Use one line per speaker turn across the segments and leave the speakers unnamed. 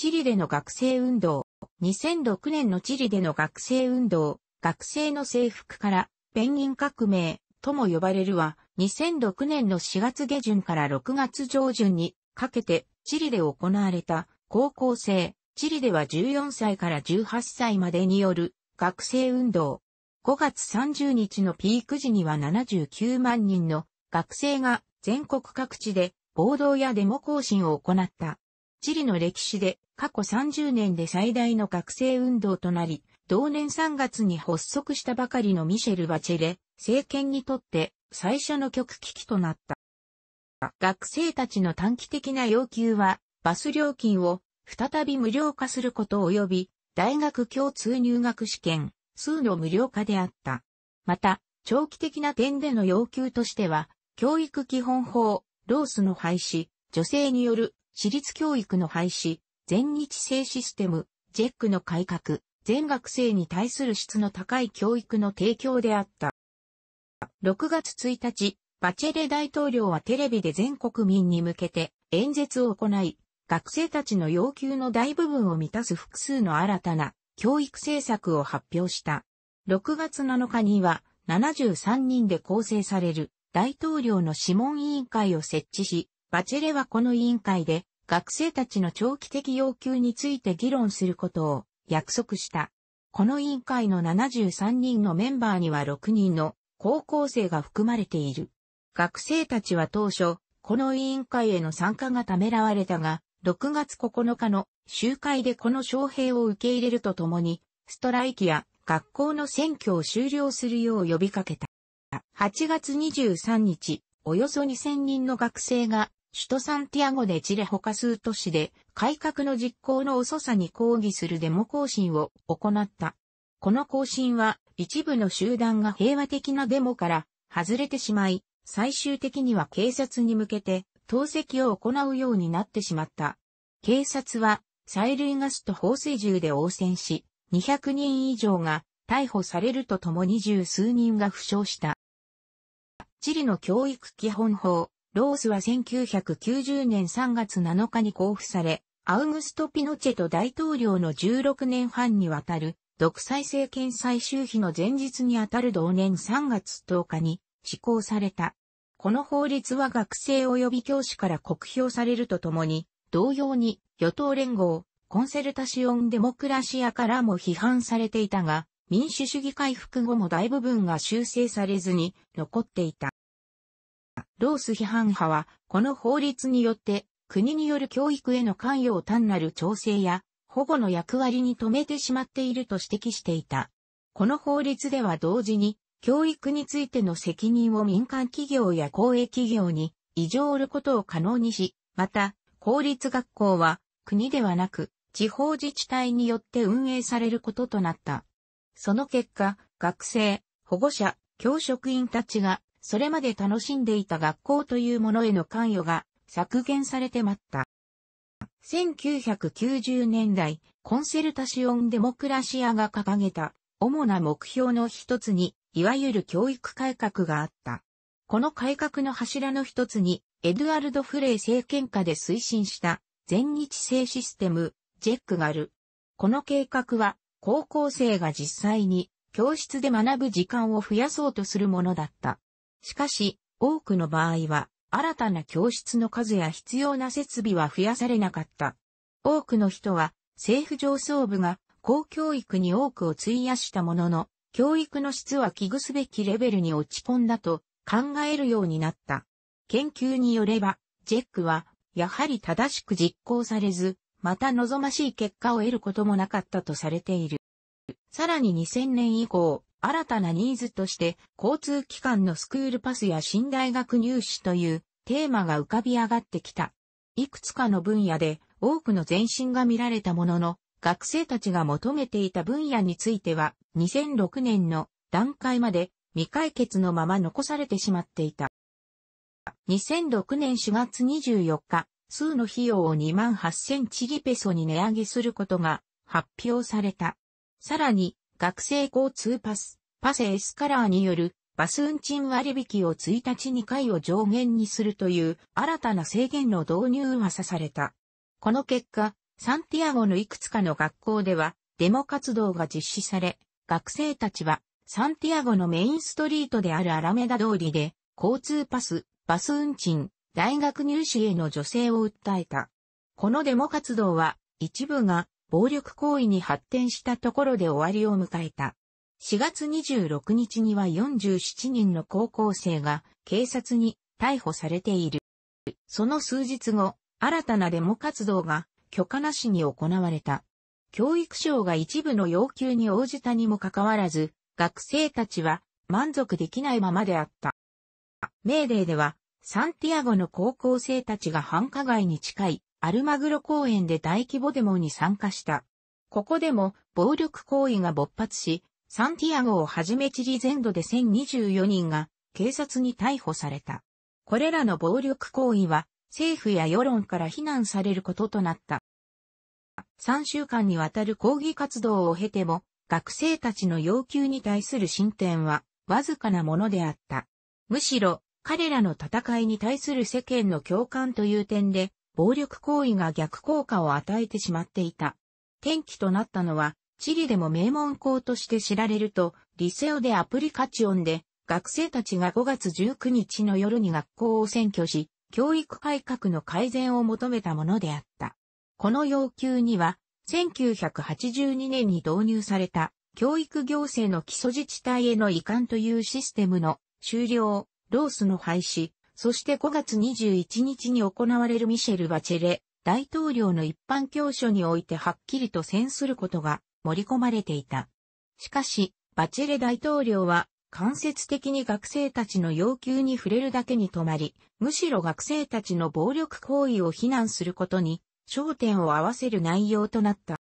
チリでの学生運動。2006年のチリでの学生運動、学生の制服から、ペンギン革命、とも呼ばれるは、2006年の4月下旬から6月上旬にかけて、チリで行われた高校生、チリでは14歳から18歳までによる学生運動。5月30日のピーク時には79万人の学生が全国各地で暴動やデモ行進を行った。チリの歴史で過去30年で最大の学生運動となり、同年3月に発足したばかりのミシェル・バチェレ、政権にとって最初の極危機となった。学生たちの短期的な要求は、バス料金を再び無料化すること及び、大学共通入学試験、数の無料化であった。また、長期的な点での要求としては、教育基本法、ロースの廃止、女性による私立教育の廃止、全日制システム、ジェックの改革、全学生に対する質の高い教育の提供であった。6月1日、バチェレ大統領はテレビで全国民に向けて演説を行い、学生たちの要求の大部分を満たす複数の新たな教育政策を発表した。6月7日には73人で構成される大統領の諮問委員会を設置し、バチェレはこの委員会で学生たちの長期的要求について議論することを約束した。この委員会の73人のメンバーには6人の高校生が含まれている。学生たちは当初、この委員会への参加がためらわれたが、6月9日の集会でこの招聘を受け入れるとともに、ストライキや学校の選挙を終了するよう呼びかけた。8月23日、およそ2000人の学生が首都サンティアゴでチレ他数都市で改革の実行の遅さに抗議するデモ行進を行った。この行進は一部の集団が平和的なデモから外れてしまい、最終的には警察に向けて投石を行うようになってしまった。警察は催涙ガスと放水銃で応戦し、200人以上が逮捕されるとともに十数人が負傷した。チリの教育基本法、ロースは1990年3月7日に交付され、アウグスト・ピノチェと大統領の16年半にわたる独裁政権最終日の前日にあたる同年3月10日に施行された。この法律は学生及び教師から酷評されるとともに、同様に与党連合、コンセルタシオン・デモクラシアからも批判されていたが、民主主義回復後も大部分が修正されずに残っていた。ロース批判派は、この法律によって、国による教育への関与を単なる調整や、保護の役割に止めてしまっていると指摘していた。この法律では同時に、教育についての責任を民間企業や公営企業に異常を売ることを可能にし、また、公立学校は国ではなく地方自治体によって運営されることとなった。その結果、学生、保護者、教職員たちがそれまで楽しんでいた学校というものへの関与が削減されてまった。1990年代、コンセルタシオン・デモクラシアが掲げた主な目標の一つに、いわゆる教育改革があった。この改革の柱の一つに、エドゥアルド・フレイ政権下で推進した全日制システム、ジェックがある。この計画は、高校生が実際に教室で学ぶ時間を増やそうとするものだった。しかし、多くの場合は、新たな教室の数や必要な設備は増やされなかった。多くの人は、政府上層部が公教育に多くを費やしたものの、教育の質は危惧すべきレベルに落ち込んだと考えるようになった。研究によれば、ジェックは、やはり正しく実行されず、また望ましい結果を得ることもなかったとされている。さらに2000年以降、新たなニーズとして交通機関のスクールパスや新大学入試というテーマが浮かび上がってきた。いくつかの分野で多くの前進が見られたものの、学生たちが求めていた分野については2006年の段階まで未解決のまま残されてしまっていた。2006年4月24日、数の費用を2万8000チリペソに値上げすることが発表された。さらに、学生交通パス、パセエスカラーによるバス運賃割引を1日2回を上限にするという新たな制限の導入はさされた。この結果、サンティアゴのいくつかの学校ではデモ活動が実施され、学生たちはサンティアゴのメインストリートであるアラメダ通りで交通パス、バス運賃、大学入試への助成を訴えた。このデモ活動は一部が暴力行為に発展したところで終わりを迎えた。4月26日には47人の高校生が警察に逮捕されている。その数日後、新たなデモ活動が許可なしに行われた。教育省が一部の要求に応じたにもかかわらず、学生たちは満足できないままであった。メーデーでは、サンティアゴの高校生たちが繁華街に近いアルマグロ公園で大規模デモに参加した。ここでも暴力行為が勃発し、サンティアゴをはじめチリ全土で1024人が警察に逮捕された。これらの暴力行為は政府や世論から非難されることとなった。3週間にわたる抗議活動を経ても学生たちの要求に対する進展はわずかなものであった。むしろ彼らの戦いに対する世間の共感という点で暴力行為が逆効果を与えてしまっていた。転機となったのは、チリでも名門校として知られると、リセオでアプリカチオンで、学生たちが5月19日の夜に学校を占拠し、教育改革の改善を求めたものであった。この要求には、1982年に導入された、教育行政の基礎自治体への移管というシステムの終了、ロースの廃止、そして5月21日に行われるミシェル・バチェレ大統領の一般教書においてはっきりと宣することが盛り込まれていた。しかし、バチェレ大統領は間接的に学生たちの要求に触れるだけに止まり、むしろ学生たちの暴力行為を非難することに焦点を合わせる内容となった。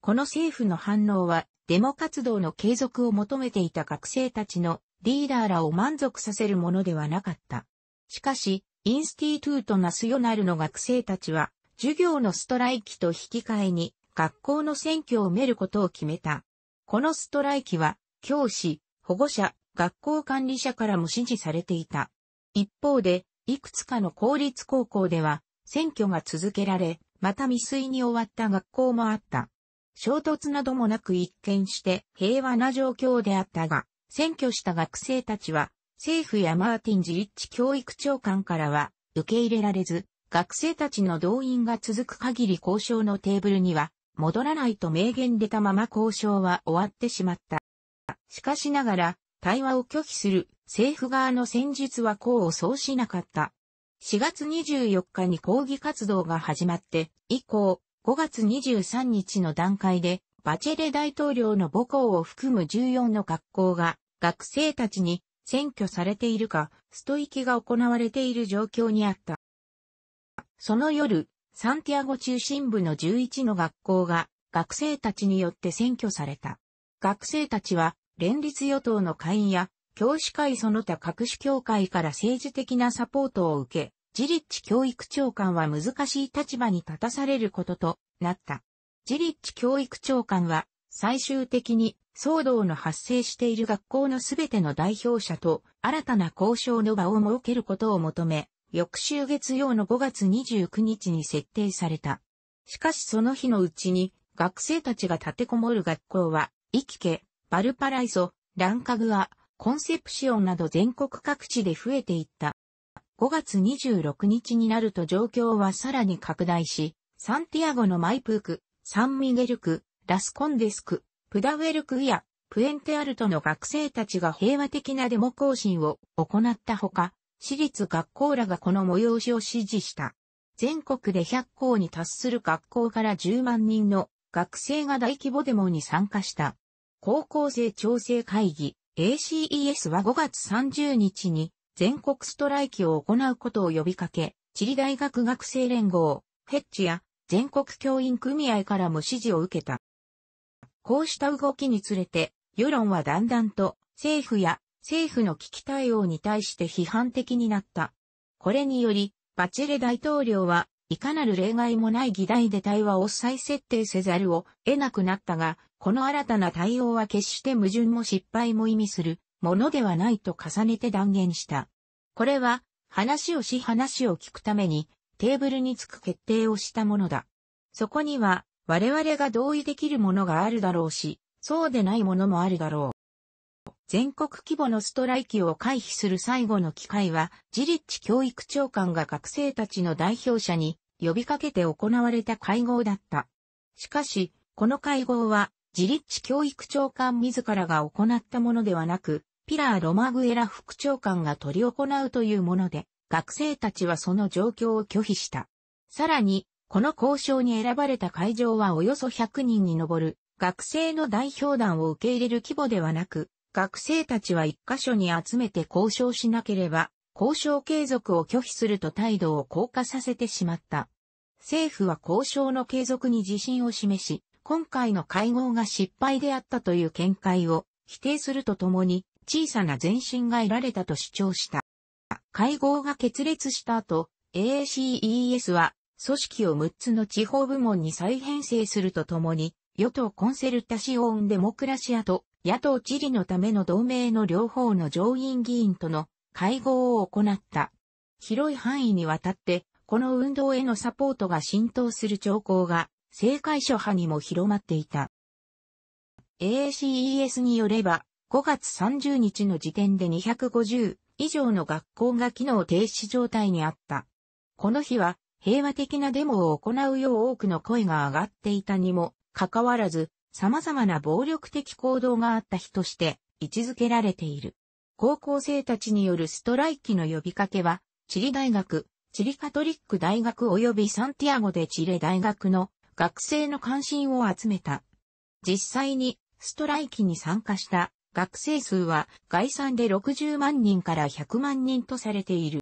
この政府の反応は、デモ活動の継続を求めていた学生たちのリーダーらを満足させるものではなかった。しかし、インスティートゥートナスヨナルの学生たちは、授業のストライキと引き換えに、学校の選挙を埋めることを決めた。このストライキは、教師、保護者、学校管理者からも支持されていた。一方で、いくつかの公立高校では、選挙が続けられ、また未遂に終わった学校もあった。衝突などもなく一見して平和な状況であったが、選挙した学生たちは政府やマーティン・ジリッチ教育長官からは受け入れられず、学生たちの動員が続く限り交渉のテーブルには戻らないと明言出たまま交渉は終わってしまった。しかしながら、対話を拒否する政府側の戦術は功を奏しなかった。4月24日に抗議活動が始まって以降、5月23日の段階で、バチェレ大統領の母校を含む14の学校が学生たちに占拠されているか、ストイキが行われている状況にあった。その夜、サンティアゴ中心部の11の学校が学生たちによって占拠された。学生たちは連立与党の会員や教師会その他各種協会から政治的なサポートを受け、ジリッチ教育長官は難しい立場に立たされることとなった。ジリッチ教育長官は最終的に騒動の発生している学校のすべての代表者と新たな交渉の場を設けることを求め、翌週月曜の5月29日に設定された。しかしその日のうちに学生たちが立てこもる学校は、イキケ、バルパライソ、ランカグア、コンセプシオンなど全国各地で増えていった。5月26日になると状況はさらに拡大し、サンティアゴのマイプーク、サンミゲルク、ラスコンデスク、プダウェルクやプエンテアルトの学生たちが平和的なデモ行進を行ったほか、私立学校らがこの催しを支持した。全国で100校に達する学校から10万人の学生が大規模デモに参加した。高校生調整会議 ACES は5月30日に全国ストライキを行うことを呼びかけ、地理大学学生連合、フェッチや全国教員組合からも支持を受けた。こうした動きにつれて、世論はだんだんと政府や政府の危機対応に対して批判的になった。これにより、バチェレ大統領はいかなる例外もない議題で対話を再設定せざるを得なくなったが、この新たな対応は決して矛盾も失敗も意味するものではないと重ねて断言した。これは、話をし話を聞くために、テーブルにつく決定をしたものだ。そこには、我々が同意できるものがあるだろうし、そうでないものもあるだろう。全国規模のストライキを回避する最後の機会は、自立教育長官が学生たちの代表者に呼びかけて行われた会合だった。しかし、この会合は、自立教育長官自らが行ったものではなく、ピラー・ロマグエラ副長官が取り行うというもので、学生たちはその状況を拒否した。さらに、この交渉に選ばれた会場はおよそ100人に上る学生の代表団を受け入れる規模ではなく、学生たちは一箇所に集めて交渉しなければ、交渉継続を拒否すると態度を硬化させてしまった。政府は交渉の継続に自信を示し、今回の会合が失敗であったという見解を否定するとともに、小さな前進が得られたと主張した。会合が決裂した後、ACES は組織を6つの地方部門に再編成するとともに、与党コンセルタシオンデモクラシアと野党地理のための同盟の両方の上院議員との会合を行った。広い範囲にわたって、この運動へのサポートが浸透する兆候が、政界諸派にも広まっていた。ACES によれば、5月30日の時点で250以上の学校が機能停止状態にあった。この日は、平和的なデモを行うよう多くの声が上がっていたにも、かかわらず、様々な暴力的行動があった日として位置づけられている。高校生たちによるストライキの呼びかけは、チリ大学、チリカトリック大学及びサンティアゴでチレ大学の学生の関心を集めた。実際にストライキに参加した学生数は概算で60万人から100万人とされている。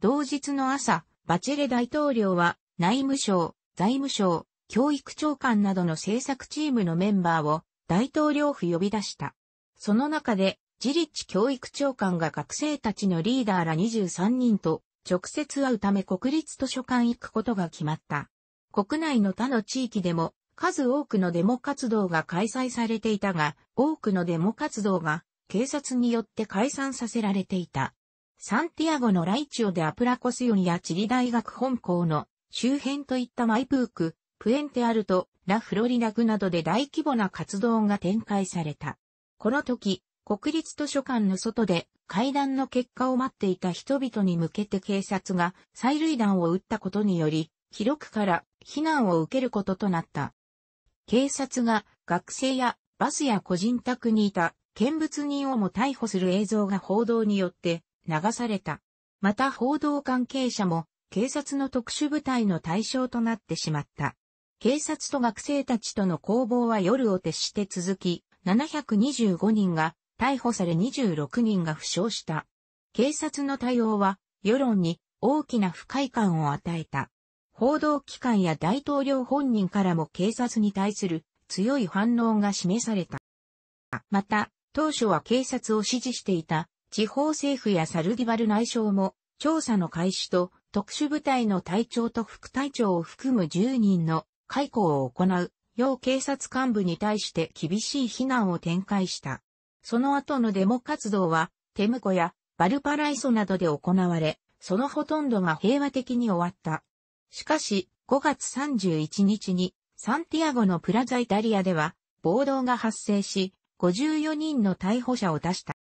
同日の朝、バチェレ大統領は内務省、財務省、教育長官などの政策チームのメンバーを大統領府呼び出した。その中で、ジリッチ教育長官が学生たちのリーダーら23人と直接会うため国立図書館行くことが決まった。国内の他の地域でも数多くのデモ活動が開催されていたが、多くのデモ活動が警察によって解散させられていた。サンティアゴのライチオでアプラコスヨンやチリ大学本校の周辺といったマイプーク、プエンテアルト、ラ・フロリダグなどで大規模な活動が展開された。この時、国立図書館の外で会談の結果を待っていた人々に向けて警察が催涙弾を撃ったことにより、広くから避難を受けることとなった。警察が学生やバスや個人宅にいた見物人をも逮捕する映像が報道によって流された。また報道関係者も警察の特殊部隊の対象となってしまった。警察と学生たちとの攻防は夜を徹して続き、725人が逮捕され26人が負傷した。警察の対応は世論に大きな不快感を与えた。報道機関や大統領本人からも警察に対する強い反応が示された。また、当初は警察を支持していた地方政府やサルディバル内相も、調査の開始と特殊部隊の隊長と副隊長を含む10人の解雇を行う、要警察幹部に対して厳しい非難を展開した。その後のデモ活動は、テムコやバルパライソなどで行われ、そのほとんどが平和的に終わった。しかし、5月31日に、サンティアゴのプラザイタリアでは、暴動が発生し、54人の逮捕者を出した。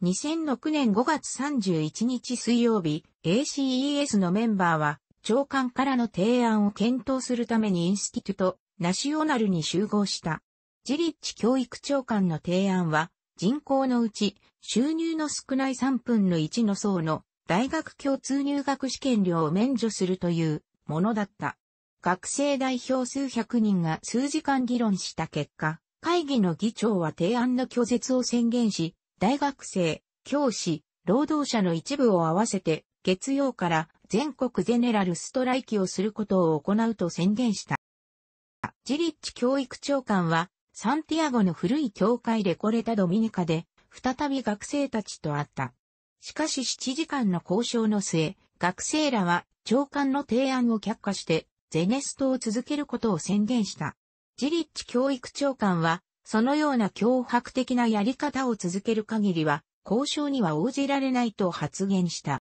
2006年5月31日水曜日、ACES のメンバーは、長官からの提案を検討するためにインスティトゥト、ナショナルに集合した。ジリッチ教育長官の提案は、人口のうち収入の少ない3分の1の層の大学共通入学試験料を免除するというものだった。学生代表数百人が数時間議論した結果、会議の議長は提案の拒絶を宣言し、大学生、教師、労働者の一部を合わせて、月曜から全国ゼネラルストライキをすることを行うと宣言した。ジリッチ教育長官は、サンティアゴの古い教会でこれたドミニカで、再び学生たちと会った。しかし7時間の交渉の末、学生らは長官の提案を却下して、ゼネストを続けることを宣言した。ジリッチ教育長官は、そのような脅迫的なやり方を続ける限りは、交渉には応じられないと発言した。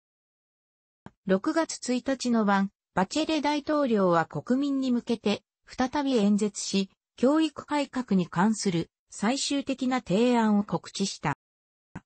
6月1日の晩、バチェレ大統領は国民に向けて、再び演説し、教育改革に関する最終的な提案を告知した。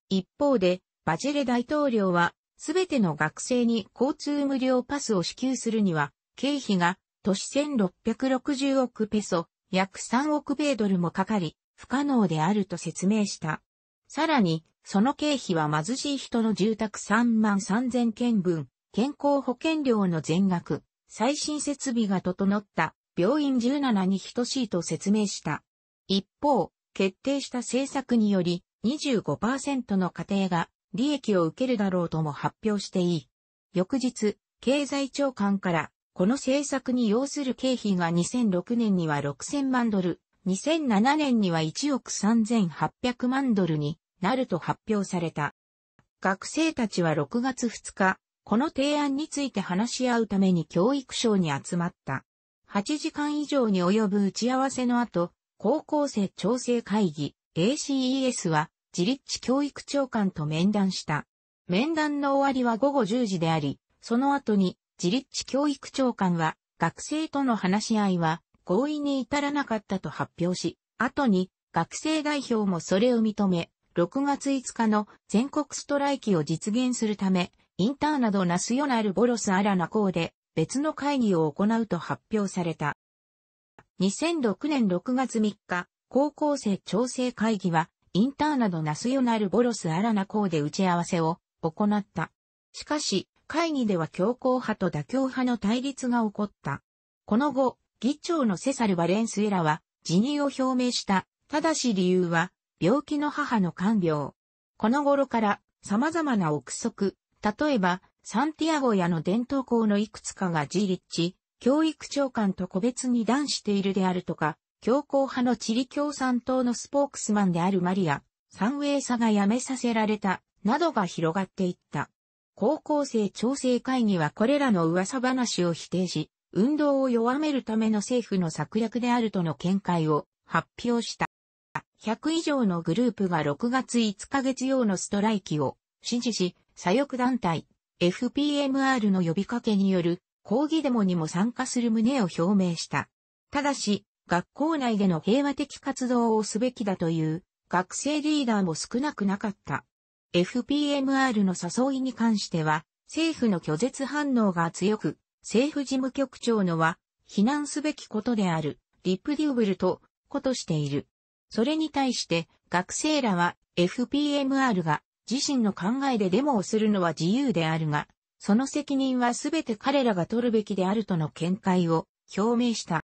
一方で、バチェレ大統領は、すべての学生に交通無料パスを支給するには、経費が都市1660億ペソ、約3億米ドルもかかり、不可能であると説明した。さらに、その経費は貧しい人の住宅3万3000件分、健康保険料の全額、最新設備が整った病院17に等しいと説明した。一方、決定した政策により25%の家庭が利益を受けるだろうとも発表していい。翌日、経済長官からこの政策に要する経費が2006年には6000万ドル、2007年には1億3800万ドルになると発表された。学生たちは6月2日、この提案について話し合うために教育省に集まった。8時間以上に及ぶ打ち合わせの後、高校生調整会議 ACES は自立地教育長官と面談した。面談の終わりは午後10時であり、その後に自立地教育長官は学生との話し合いは合意に至らなかったと発表し、後に学生代表もそれを認め、6月5日の全国ストライキを実現するため、インターナドナスヨナルボロスアラナ校で別の会議を行うと発表された。2006年6月3日、高校生調整会議は、インターナドナスヨナルボロスアラナ校で打ち合わせを行った。しかし、会議では強硬派と妥協派の対立が起こった。この後、議長のセサル・バレンスエラは辞任を表明した。ただし理由は、病気の母の看病。この頃から様々な憶測、例えば、サンティアゴやの伝統校のいくつかが自立、教育長官と個別に断しているであるとか、強硬派のチリ共産党のスポークスマンであるマリア、サンウェイサが辞めさせられた、などが広がっていった。高校生調整会議はこれらの噂話を否定し、運動を弱めるための政府の策略であるとの見解を発表した。100以上のグループが6月5日月曜のストライキを支持し、左翼団体 FPMR の呼びかけによる抗議デモにも参加する旨を表明した。ただし、学校内での平和的活動をすべきだという学生リーダーも少なくなかった。FPMR の誘いに関しては、政府の拒絶反応が強く、政府事務局長のは、避難すべきことである、リップデューブルと、ことしている。それに対して、学生らは、FPMR が、自身の考えでデモをするのは自由であるが、その責任はすべて彼らが取るべきであるとの見解を表明した。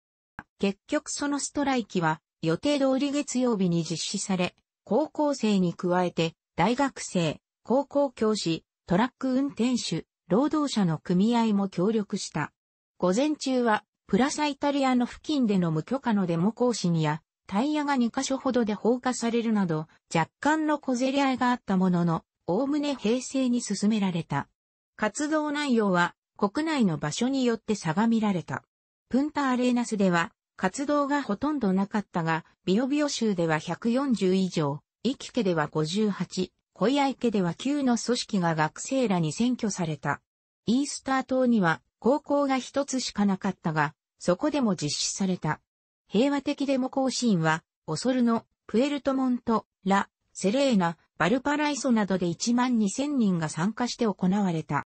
結局そのストライキは予定通り月曜日に実施され、高校生に加えて大学生、高校教師、トラック運転手、労働者の組合も協力した。午前中は、プラサイタリアの付近での無許可のデモ行進や、タイヤが2カ所ほどで放火されるなど、若干の小競り合いがあったものの、おおむね平成に進められた。活動内容は、国内の場所によって差が見られた。プンタアレーナスでは、活動がほとんどなかったが、ビオビオ州では140以上、イキケでは58、ホイアイ家では旧の組織が学生らに占拠された。イースター島には高校が一つしかなかったが、そこでも実施された。平和的デモ行進は、オソルノ、プエルトモント、ラ、セレーナ、バルパライソなどで1万2000人が参加して行われた。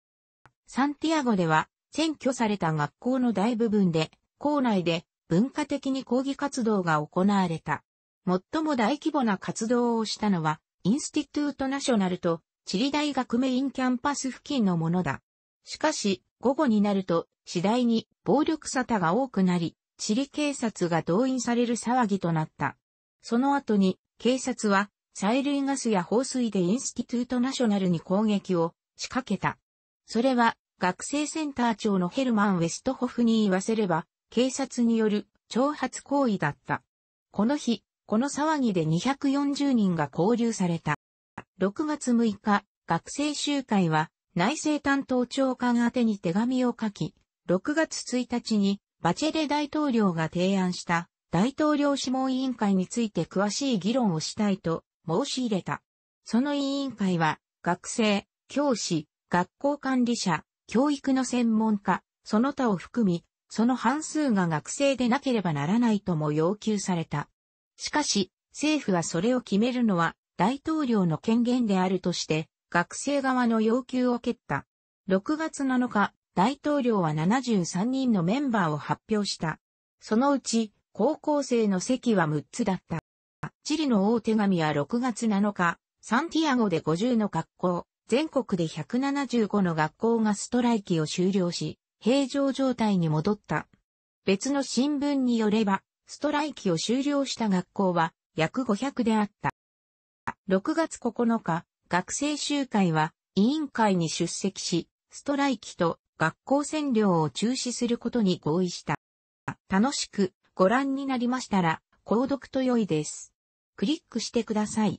サンティアゴでは、占拠された学校の大部分で、校内で文化的に抗議活動が行われた。最も大規模な活動をしたのは、インスティトゥートナショナルとチリ大学メインキャンパス付近のものだ。しかし、午後になると次第に暴力沙汰が多くなり、チリ警察が動員される騒ぎとなった。その後に警察は催涙ガスや放水でインスティトゥートナショナルに攻撃を仕掛けた。それは学生センター長のヘルマン・ウェストホフに言わせれば警察による挑発行為だった。この日、この騒ぎで240人が拘留された。6月6日、学生集会は内政担当長官宛に手紙を書き、6月1日にバチェレ大統領が提案した大統領諮問委員会について詳しい議論をしたいと申し入れた。その委員会は学生、教師、学校管理者、教育の専門家、その他を含み、その半数が学生でなければならないとも要求された。しかし、政府はそれを決めるのは大統領の権限であるとして、学生側の要求を蹴った。6月7日、大統領は73人のメンバーを発表した。そのうち、高校生の席は6つだった。チリの大手紙は6月7日、サンティアゴで50の学校、全国で175の学校がストライキを終了し、平常状態に戻った。別の新聞によれば、ストライキを終了した学校は約500であった。6月9日、学生集会は委員会に出席し、ストライキと学校占領を中止することに合意した。楽しくご覧になりましたら、購読と良いです。クリックしてください。